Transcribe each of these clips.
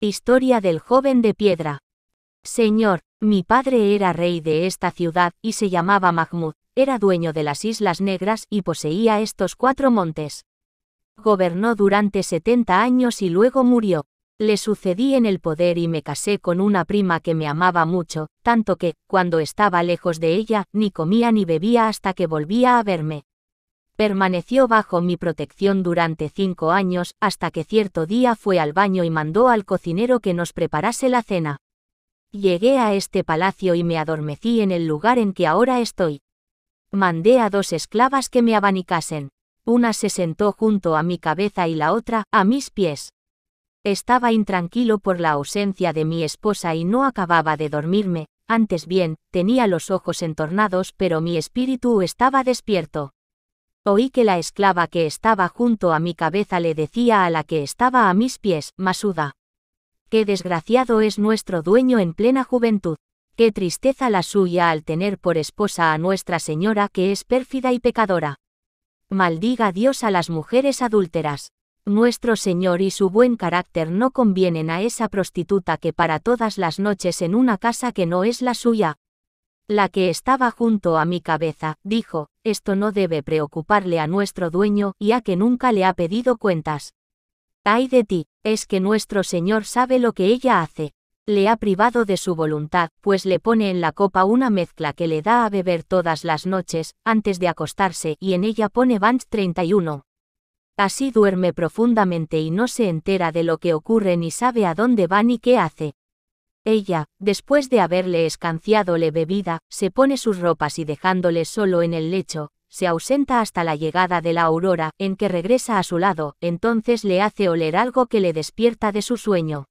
Historia del joven de piedra. Señor, mi padre era rey de esta ciudad y se llamaba Mahmud, era dueño de las Islas Negras y poseía estos cuatro montes. Gobernó durante 70 años y luego murió. Le sucedí en el poder y me casé con una prima que me amaba mucho, tanto que, cuando estaba lejos de ella, ni comía ni bebía hasta que volvía a verme. Permaneció bajo mi protección durante cinco años hasta que cierto día fue al baño y mandó al cocinero que nos preparase la cena. Llegué a este palacio y me adormecí en el lugar en que ahora estoy. Mandé a dos esclavas que me abanicasen. Una se sentó junto a mi cabeza y la otra, a mis pies. Estaba intranquilo por la ausencia de mi esposa y no acababa de dormirme, antes bien, tenía los ojos entornados pero mi espíritu estaba despierto. Oí que la esclava que estaba junto a mi cabeza le decía a la que estaba a mis pies, Masuda. Qué desgraciado es nuestro dueño en plena juventud. Qué tristeza la suya al tener por esposa a Nuestra Señora que es pérfida y pecadora. Maldiga Dios a las mujeres adúlteras. Nuestro Señor y su buen carácter no convienen a esa prostituta que para todas las noches en una casa que no es la suya, la que estaba junto a mi cabeza, dijo, esto no debe preocuparle a nuestro dueño ya que nunca le ha pedido cuentas. Ay de ti, es que nuestro Señor sabe lo que ella hace. Le ha privado de su voluntad, pues le pone en la copa una mezcla que le da a beber todas las noches, antes de acostarse, y en ella pone Vans 31. Así duerme profundamente y no se entera de lo que ocurre ni sabe a dónde va ni qué hace. Ella, después de haberle escanciado le bebida, se pone sus ropas y dejándole solo en el lecho, se ausenta hasta la llegada de la aurora, en que regresa a su lado, entonces le hace oler algo que le despierta de su sueño.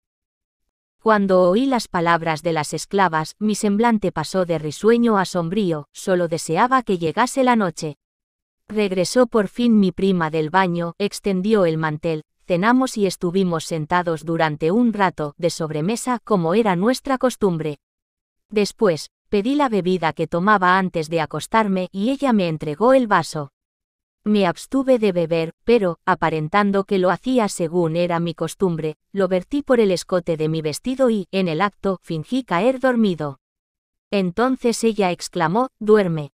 Cuando oí las palabras de las esclavas, mi semblante pasó de risueño a sombrío, solo deseaba que llegase la noche. Regresó por fin mi prima del baño, extendió el mantel, cenamos y estuvimos sentados durante un rato de sobremesa como era nuestra costumbre. Después, pedí la bebida que tomaba antes de acostarme y ella me entregó el vaso. Me abstuve de beber, pero, aparentando que lo hacía según era mi costumbre, lo vertí por el escote de mi vestido y, en el acto, fingí caer dormido. Entonces ella exclamó, duerme.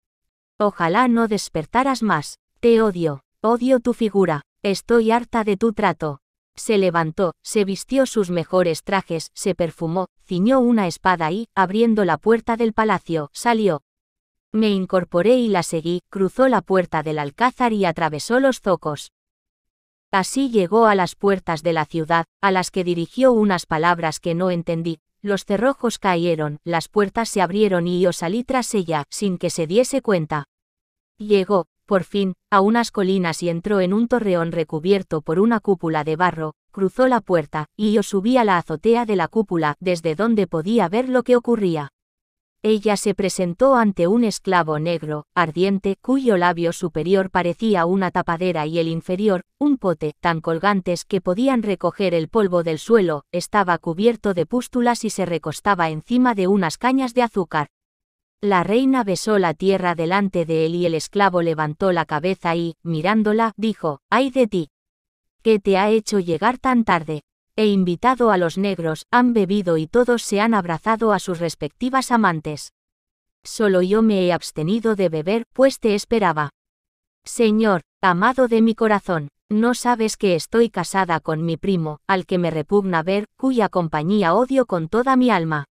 Ojalá no despertaras más. Te odio, odio tu figura, Estoy harta de tu trato. Se levantó, se vistió sus mejores trajes, se perfumó, ciñó una espada y, abriendo la puerta del palacio, salió. Me incorporé y la seguí, cruzó la puerta del alcázar y atravesó los zocos. Así llegó a las puertas de la ciudad, a las que dirigió unas palabras que no entendí. Los cerrojos cayeron, las puertas se abrieron y yo salí tras ella, sin que se diese cuenta. Llegó, por fin, a unas colinas y entró en un torreón recubierto por una cúpula de barro, cruzó la puerta, y yo subí a la azotea de la cúpula, desde donde podía ver lo que ocurría. Ella se presentó ante un esclavo negro, ardiente, cuyo labio superior parecía una tapadera y el inferior, un pote, tan colgantes que podían recoger el polvo del suelo, estaba cubierto de pústulas y se recostaba encima de unas cañas de azúcar. La reina besó la tierra delante de él y el esclavo levantó la cabeza y, mirándola, dijo, ¡ay de ti! ¿Qué te ha hecho llegar tan tarde? He invitado a los negros, han bebido y todos se han abrazado a sus respectivas amantes. Solo yo me he abstenido de beber, pues te esperaba. Señor, amado de mi corazón, no sabes que estoy casada con mi primo, al que me repugna ver, cuya compañía odio con toda mi alma.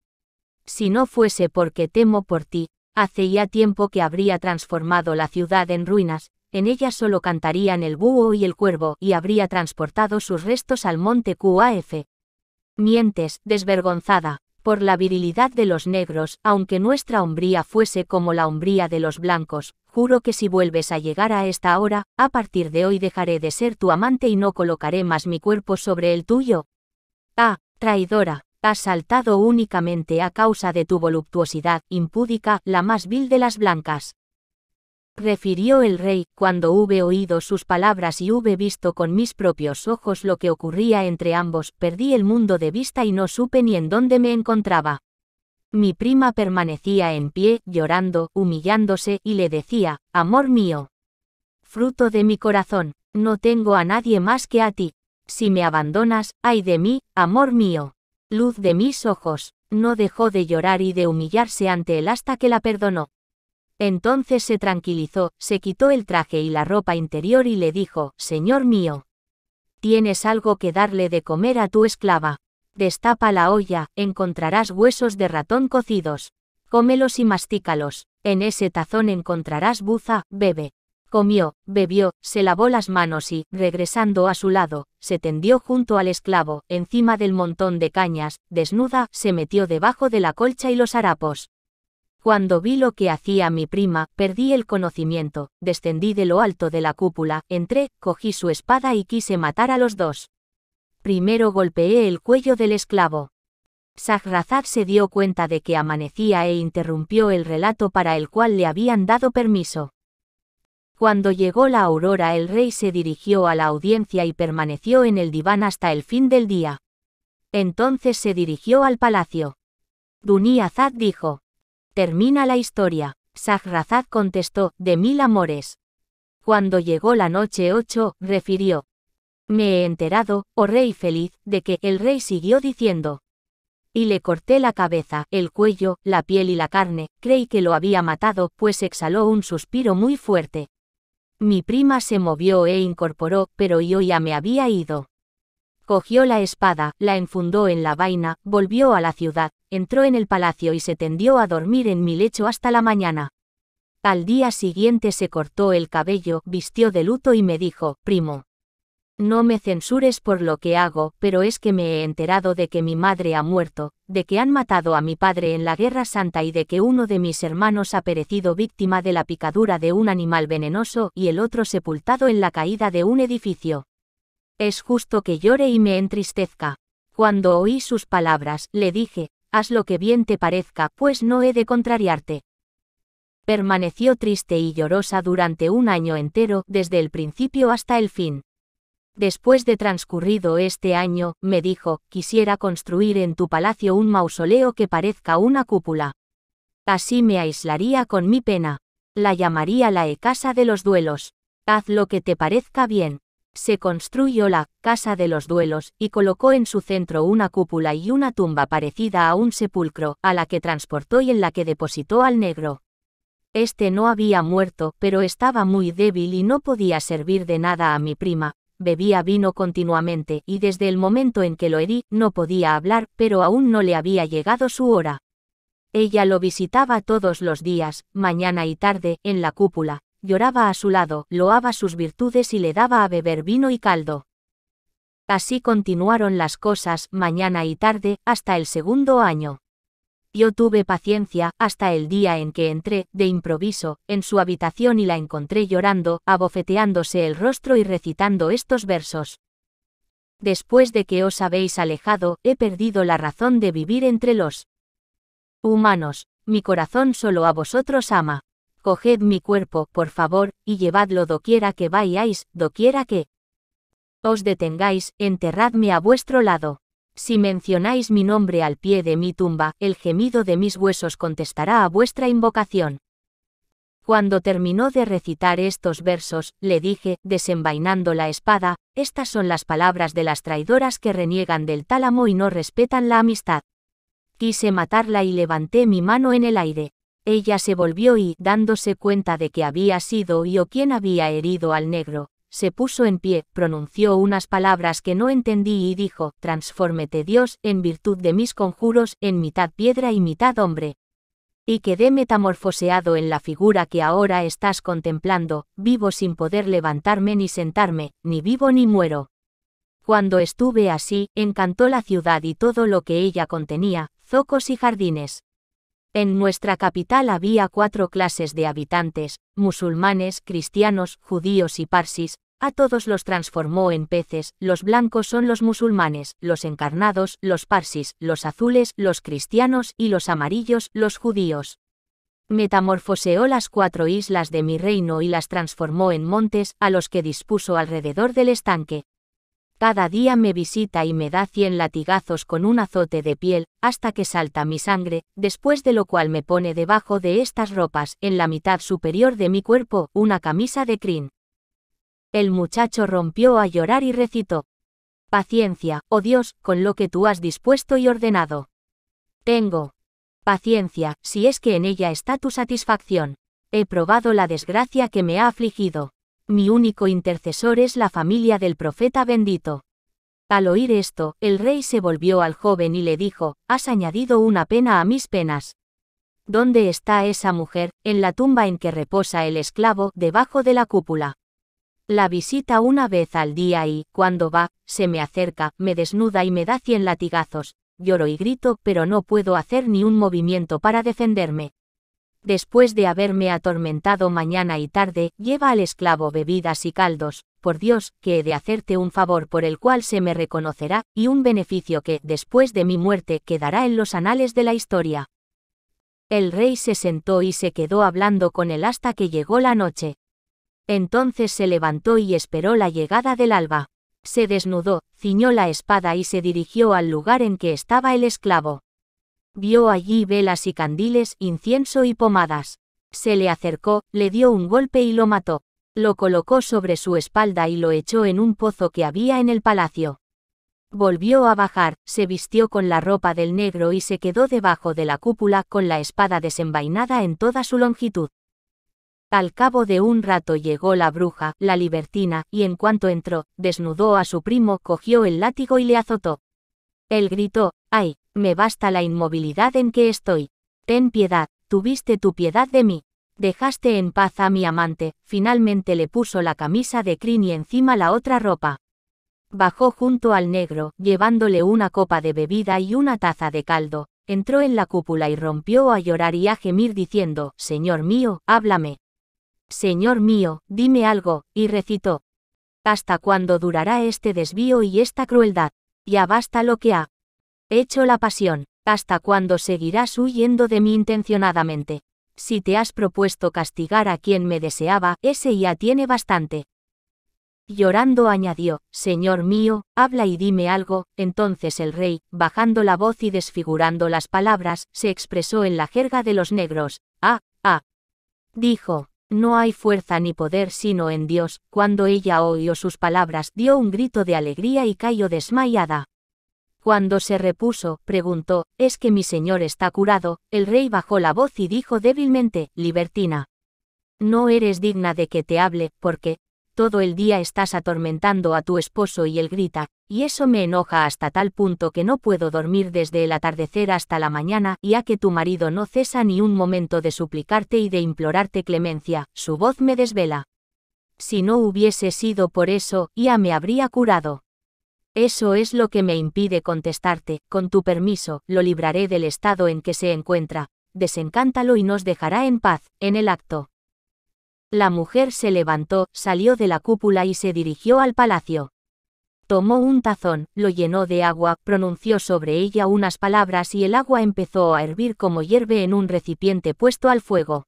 Si no fuese porque temo por ti, hace ya tiempo que habría transformado la ciudad en ruinas, en ella solo cantarían el búho y el cuervo y habría transportado sus restos al monte QAF. Mientes, desvergonzada, por la virilidad de los negros, aunque nuestra hombría fuese como la hombría de los blancos, juro que si vuelves a llegar a esta hora, a partir de hoy dejaré de ser tu amante y no colocaré más mi cuerpo sobre el tuyo. Ah, traidora, has saltado únicamente a causa de tu voluptuosidad impúdica, la más vil de las blancas. Refirió el rey, cuando hube oído sus palabras y hube visto con mis propios ojos lo que ocurría entre ambos, perdí el mundo de vista y no supe ni en dónde me encontraba. Mi prima permanecía en pie, llorando, humillándose, y le decía, Amor mío. Fruto de mi corazón, no tengo a nadie más que a ti. Si me abandonas, ay de mí, amor mío luz de mis ojos, no dejó de llorar y de humillarse ante él hasta que la perdonó. Entonces se tranquilizó, se quitó el traje y la ropa interior y le dijo, Señor mío, tienes algo que darle de comer a tu esclava. Destapa la olla, encontrarás huesos de ratón cocidos. Cómelos y mastícalos. En ese tazón encontrarás buza, bebe. Comió, bebió, se lavó las manos y, regresando a su lado, se tendió junto al esclavo, encima del montón de cañas, desnuda, se metió debajo de la colcha y los harapos. Cuando vi lo que hacía mi prima, perdí el conocimiento, descendí de lo alto de la cúpula, entré, cogí su espada y quise matar a los dos. Primero golpeé el cuello del esclavo. Sahrazad se dio cuenta de que amanecía e interrumpió el relato para el cual le habían dado permiso. Cuando llegó la aurora el rey se dirigió a la audiencia y permaneció en el diván hasta el fin del día. Entonces se dirigió al palacio. Duniazad dijo. Termina la historia. Sahrazad contestó, de mil amores. Cuando llegó la noche 8, refirió. Me he enterado, oh rey feliz, de que el rey siguió diciendo. Y le corté la cabeza, el cuello, la piel y la carne, creí que lo había matado, pues exhaló un suspiro muy fuerte. Mi prima se movió e incorporó, pero yo ya me había ido. Cogió la espada, la enfundó en la vaina, volvió a la ciudad, entró en el palacio y se tendió a dormir en mi lecho hasta la mañana. Al día siguiente se cortó el cabello, vistió de luto y me dijo, primo, no me censures por lo que hago, pero es que me he enterado de que mi madre ha muerto, de que han matado a mi padre en la Guerra Santa y de que uno de mis hermanos ha perecido víctima de la picadura de un animal venenoso y el otro sepultado en la caída de un edificio. Es justo que llore y me entristezca. Cuando oí sus palabras, le dije, haz lo que bien te parezca, pues no he de contrariarte. Permaneció triste y llorosa durante un año entero, desde el principio hasta el fin. Después de transcurrido este año, me dijo, quisiera construir en tu palacio un mausoleo que parezca una cúpula. Así me aislaría con mi pena. La llamaría la e Casa de los Duelos. Haz lo que te parezca bien. Se construyó la Casa de los Duelos y colocó en su centro una cúpula y una tumba parecida a un sepulcro, a la que transportó y en la que depositó al negro. Este no había muerto, pero estaba muy débil y no podía servir de nada a mi prima, bebía vino continuamente y desde el momento en que lo herí no podía hablar, pero aún no le había llegado su hora. Ella lo visitaba todos los días, mañana y tarde, en la cúpula, lloraba a su lado, loaba sus virtudes y le daba a beber vino y caldo. Así continuaron las cosas, mañana y tarde, hasta el segundo año. Yo tuve paciencia hasta el día en que entré, de improviso, en su habitación y la encontré llorando, abofeteándose el rostro y recitando estos versos. Después de que os habéis alejado, he perdido la razón de vivir entre los humanos. Mi corazón solo a vosotros ama. Coged mi cuerpo, por favor, y llevadlo doquiera que vayáis, doquiera que os detengáis, enterradme a vuestro lado. Si mencionáis mi nombre al pie de mi tumba, el gemido de mis huesos contestará a vuestra invocación. Cuando terminó de recitar estos versos, le dije, desenvainando la espada, estas son las palabras de las traidoras que reniegan del tálamo y no respetan la amistad. Quise matarla y levanté mi mano en el aire. Ella se volvió y, dándose cuenta de que había sido y/o quien había herido al negro, se puso en pie, pronunció unas palabras que no entendí y dijo, Transfórmete Dios, en virtud de mis conjuros, en mitad piedra y mitad hombre. Y quedé metamorfoseado en la figura que ahora estás contemplando, vivo sin poder levantarme ni sentarme, ni vivo ni muero. Cuando estuve así, encantó la ciudad y todo lo que ella contenía, zocos y jardines. En nuestra capital había cuatro clases de habitantes, musulmanes, cristianos, judíos y parsis, a todos los transformó en peces, los blancos son los musulmanes, los encarnados, los parsis, los azules, los cristianos y los amarillos, los judíos. Metamorfoseó las cuatro islas de mi reino y las transformó en montes, a los que dispuso alrededor del estanque, cada día me visita y me da cien latigazos con un azote de piel, hasta que salta mi sangre, después de lo cual me pone debajo de estas ropas, en la mitad superior de mi cuerpo, una camisa de crin. El muchacho rompió a llorar y recitó. Paciencia, oh Dios, con lo que tú has dispuesto y ordenado. Tengo. Paciencia, si es que en ella está tu satisfacción. He probado la desgracia que me ha afligido mi único intercesor es la familia del profeta bendito. Al oír esto, el rey se volvió al joven y le dijo, Has añadido una pena a mis penas. ¿Dónde está esa mujer? En la tumba en que reposa el esclavo, debajo de la cúpula. La visita una vez al día y, cuando va, se me acerca, me desnuda y me da cien latigazos. Lloro y grito, pero no puedo hacer ni un movimiento para defenderme. Después de haberme atormentado mañana y tarde, lleva al esclavo bebidas y caldos, por Dios, que he de hacerte un favor por el cual se me reconocerá, y un beneficio que, después de mi muerte, quedará en los anales de la historia. El rey se sentó y se quedó hablando con él hasta que llegó la noche. Entonces se levantó y esperó la llegada del alba. Se desnudó, ciñó la espada y se dirigió al lugar en que estaba el esclavo. Vio allí velas y candiles, incienso y pomadas. Se le acercó, le dio un golpe y lo mató. Lo colocó sobre su espalda y lo echó en un pozo que había en el palacio. Volvió a bajar, se vistió con la ropa del negro y se quedó debajo de la cúpula con la espada desenvainada en toda su longitud. Al cabo de un rato llegó la bruja, la libertina, y en cuanto entró, desnudó a su primo, cogió el látigo y le azotó. Él gritó, ¡ay! me basta la inmovilidad en que estoy. Ten piedad, tuviste tu piedad de mí. Dejaste en paz a mi amante, finalmente le puso la camisa de crin y encima la otra ropa. Bajó junto al negro, llevándole una copa de bebida y una taza de caldo, entró en la cúpula y rompió a llorar y a gemir diciendo, Señor mío, háblame. Señor mío, dime algo, y recitó. ¿Hasta cuándo durará este desvío y esta crueldad? Ya basta lo que ha Hecho la pasión, ¿hasta cuando seguirás huyendo de mí intencionadamente? Si te has propuesto castigar a quien me deseaba, ese ya tiene bastante. Llorando añadió, Señor mío, habla y dime algo. Entonces el rey, bajando la voz y desfigurando las palabras, se expresó en la jerga de los negros. Ah, ah. Dijo, no hay fuerza ni poder sino en Dios. Cuando ella oyó sus palabras, dio un grito de alegría y cayó desmayada. Cuando se repuso, preguntó, ¿es que mi señor está curado? El rey bajó la voz y dijo débilmente, Libertina. No eres digna de que te hable, porque, todo el día estás atormentando a tu esposo y él grita, y eso me enoja hasta tal punto que no puedo dormir desde el atardecer hasta la mañana, y a que tu marido no cesa ni un momento de suplicarte y de implorarte clemencia, su voz me desvela. Si no hubiese sido por eso, ya me habría curado. Eso es lo que me impide contestarte, con tu permiso, lo libraré del estado en que se encuentra, desencántalo y nos dejará en paz, en el acto. La mujer se levantó, salió de la cúpula y se dirigió al palacio. Tomó un tazón, lo llenó de agua, pronunció sobre ella unas palabras y el agua empezó a hervir como hierve en un recipiente puesto al fuego.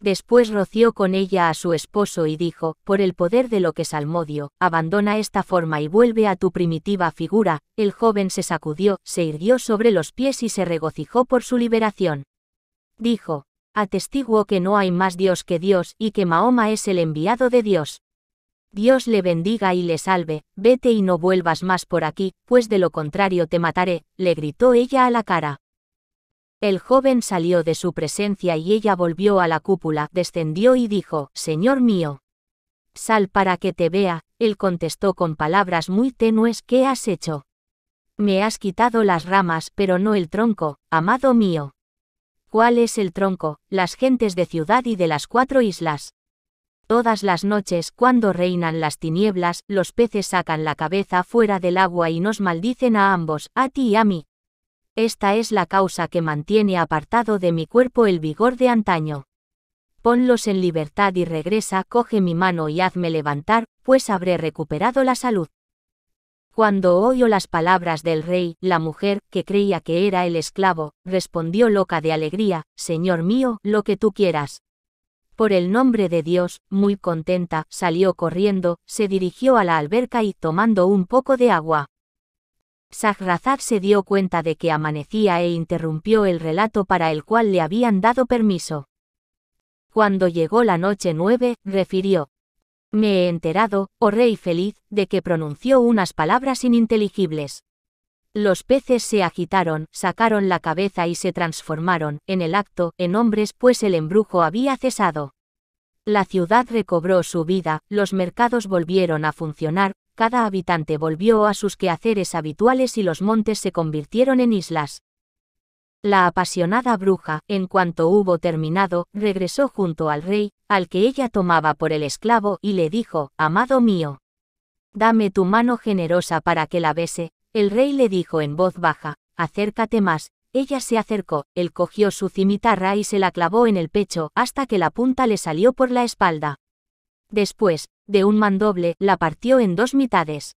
Después roció con ella a su esposo y dijo, por el poder de lo que Salmodio, abandona esta forma y vuelve a tu primitiva figura, el joven se sacudió, se irguió sobre los pies y se regocijó por su liberación. Dijo, atestiguo que no hay más Dios que Dios y que Mahoma es el enviado de Dios. Dios le bendiga y le salve, vete y no vuelvas más por aquí, pues de lo contrario te mataré, le gritó ella a la cara. El joven salió de su presencia y ella volvió a la cúpula, descendió y dijo, Señor mío. Sal para que te vea, él contestó con palabras muy tenues, ¿qué has hecho? Me has quitado las ramas, pero no el tronco, amado mío. ¿Cuál es el tronco? Las gentes de ciudad y de las cuatro islas. Todas las noches, cuando reinan las tinieblas, los peces sacan la cabeza fuera del agua y nos maldicen a ambos, a ti y a mí. Esta es la causa que mantiene apartado de mi cuerpo el vigor de antaño. Ponlos en libertad y regresa, coge mi mano y hazme levantar, pues habré recuperado la salud. Cuando oyó las palabras del rey, la mujer, que creía que era el esclavo, respondió loca de alegría, Señor mío, lo que tú quieras. Por el nombre de Dios, muy contenta, salió corriendo, se dirigió a la alberca y, tomando un poco de agua, Sahrazad se dio cuenta de que amanecía e interrumpió el relato para el cual le habían dado permiso. Cuando llegó la noche nueve, refirió. Me he enterado, oh rey feliz, de que pronunció unas palabras ininteligibles. Los peces se agitaron, sacaron la cabeza y se transformaron, en el acto, en hombres, pues el embrujo había cesado. La ciudad recobró su vida, los mercados volvieron a funcionar, cada habitante volvió a sus quehaceres habituales y los montes se convirtieron en islas. La apasionada bruja, en cuanto hubo terminado, regresó junto al rey, al que ella tomaba por el esclavo, y le dijo, Amado mío, dame tu mano generosa para que la bese. El rey le dijo en voz baja, acércate más. Ella se acercó, él cogió su cimitarra y se la clavó en el pecho hasta que la punta le salió por la espalda. Después, de un mandoble, la partió en dos mitades.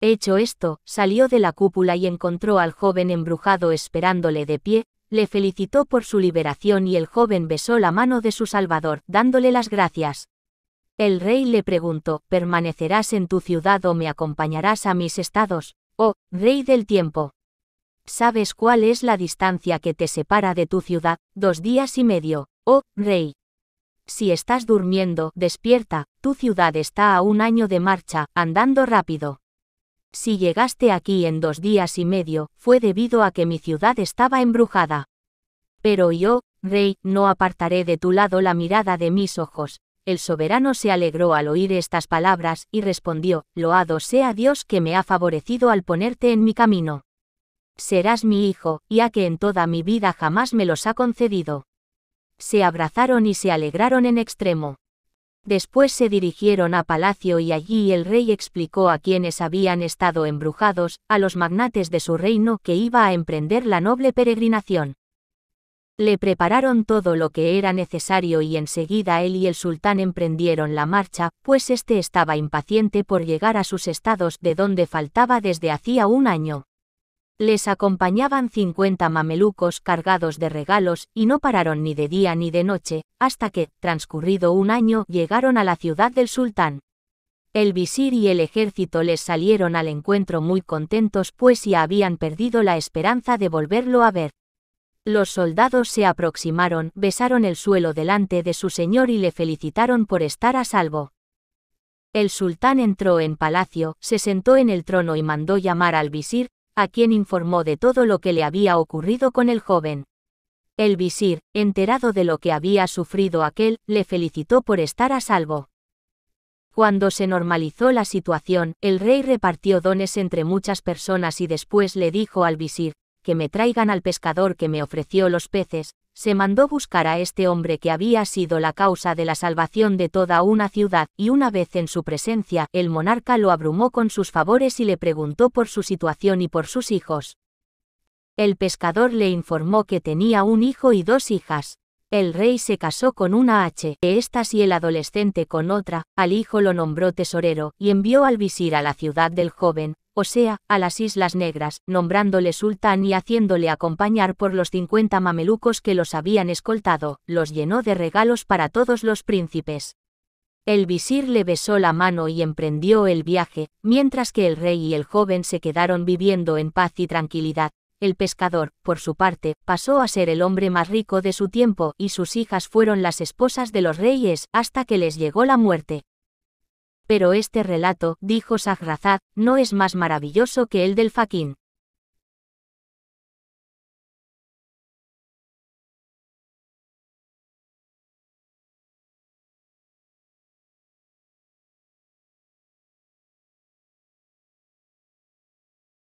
Hecho esto, salió de la cúpula y encontró al joven embrujado esperándole de pie, le felicitó por su liberación y el joven besó la mano de su Salvador, dándole las gracias. El rey le preguntó, ¿permanecerás en tu ciudad o me acompañarás a mis estados? Oh, rey del tiempo. ¿Sabes cuál es la distancia que te separa de tu ciudad? Dos días y medio. Oh, rey. Si estás durmiendo, despierta, tu ciudad está a un año de marcha, andando rápido. Si llegaste aquí en dos días y medio, fue debido a que mi ciudad estaba embrujada. Pero yo, rey, no apartaré de tu lado la mirada de mis ojos. El soberano se alegró al oír estas palabras, y respondió, Loado sea Dios que me ha favorecido al ponerte en mi camino. Serás mi hijo, ya que en toda mi vida jamás me los ha concedido se abrazaron y se alegraron en extremo. Después se dirigieron a palacio y allí el rey explicó a quienes habían estado embrujados, a los magnates de su reino, que iba a emprender la noble peregrinación. Le prepararon todo lo que era necesario y enseguida él y el sultán emprendieron la marcha, pues éste estaba impaciente por llegar a sus estados de donde faltaba desde hacía un año. Les acompañaban 50 mamelucos cargados de regalos y no pararon ni de día ni de noche, hasta que, transcurrido un año, llegaron a la ciudad del sultán. El visir y el ejército les salieron al encuentro muy contentos pues ya habían perdido la esperanza de volverlo a ver. Los soldados se aproximaron, besaron el suelo delante de su señor y le felicitaron por estar a salvo. El sultán entró en palacio, se sentó en el trono y mandó llamar al visir, a quien informó de todo lo que le había ocurrido con el joven. El visir, enterado de lo que había sufrido aquel, le felicitó por estar a salvo. Cuando se normalizó la situación, el rey repartió dones entre muchas personas y después le dijo al visir, que me traigan al pescador que me ofreció los peces, se mandó buscar a este hombre que había sido la causa de la salvación de toda una ciudad, y una vez en su presencia, el monarca lo abrumó con sus favores y le preguntó por su situación y por sus hijos. El pescador le informó que tenía un hijo y dos hijas. El rey se casó con una H, estas y el adolescente con otra, al hijo lo nombró tesorero, y envió al visir a la ciudad del joven, o sea, a las Islas Negras, nombrándole sultán y haciéndole acompañar por los 50 mamelucos que los habían escoltado, los llenó de regalos para todos los príncipes. El visir le besó la mano y emprendió el viaje, mientras que el rey y el joven se quedaron viviendo en paz y tranquilidad. El pescador, por su parte, pasó a ser el hombre más rico de su tiempo y sus hijas fueron las esposas de los reyes hasta que les llegó la muerte. Pero este relato, dijo Sahrazad, no es más maravilloso que el del Faquín.